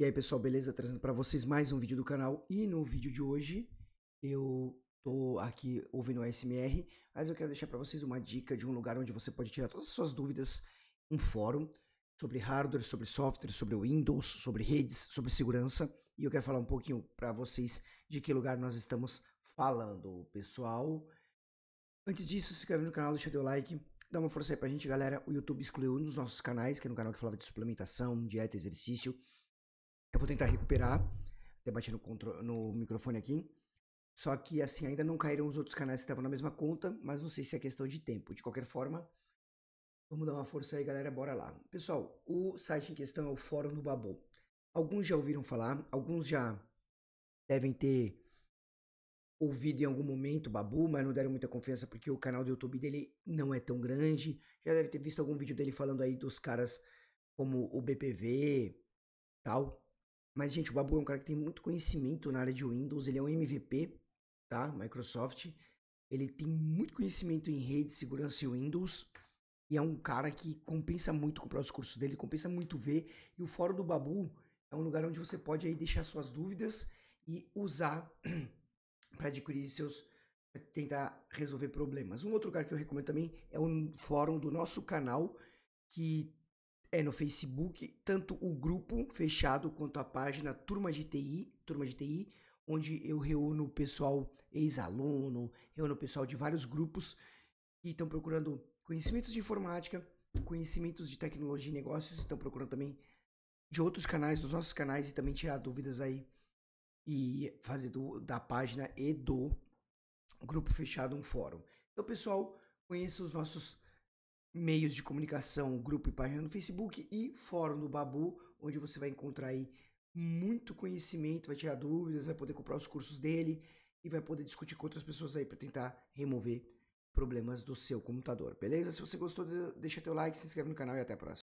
E aí, pessoal, beleza? Trazendo para vocês mais um vídeo do canal. E no vídeo de hoje, eu tô aqui ouvindo o ASMR, mas eu quero deixar para vocês uma dica de um lugar onde você pode tirar todas as suas dúvidas, um fórum sobre hardware, sobre software, sobre Windows, sobre redes, sobre segurança. E eu quero falar um pouquinho para vocês de que lugar nós estamos falando, pessoal. Antes disso, se inscreve no canal, deixa o like, dá uma força aí pra gente, galera. O YouTube excluiu um dos nossos canais, que era é um canal que falava de suplementação, dieta, exercício. Eu vou tentar recuperar, até bati no, no microfone aqui. Só que assim, ainda não caíram os outros canais que estavam na mesma conta, mas não sei se é questão de tempo. De qualquer forma, vamos dar uma força aí, galera, bora lá. Pessoal, o site em questão é o Fórum do Babu. Alguns já ouviram falar, alguns já devem ter ouvido em algum momento Babu, mas não deram muita confiança porque o canal do YouTube dele não é tão grande. Já deve ter visto algum vídeo dele falando aí dos caras como o BPV, tal. Mas, gente, o Babu é um cara que tem muito conhecimento na área de Windows, ele é um MVP, tá? Microsoft. Ele tem muito conhecimento em rede, segurança e Windows. E é um cara que compensa muito comprar os cursos dele, compensa muito ver. E o Fórum do Babu é um lugar onde você pode aí deixar suas dúvidas e usar para adquirir seus tentar resolver problemas. Um outro lugar que eu recomendo também é o fórum do nosso canal que é no Facebook, tanto o grupo fechado quanto a página Turma de TI, Turma de TI, onde eu reúno o pessoal ex-aluno, reúno o pessoal de vários grupos que estão procurando conhecimentos de informática, conhecimentos de tecnologia e negócios, estão procurando também de outros canais, dos nossos canais e também tirar dúvidas aí e fazer do, da página e do grupo fechado um fórum. Então, pessoal, conheça os nossos meios de comunicação, grupo e página no Facebook e fórum do Babu, onde você vai encontrar aí muito conhecimento, vai tirar dúvidas, vai poder comprar os cursos dele e vai poder discutir com outras pessoas aí para tentar remover problemas do seu computador, beleza? Se você gostou, deixa teu like, se inscreve no canal e até a próxima.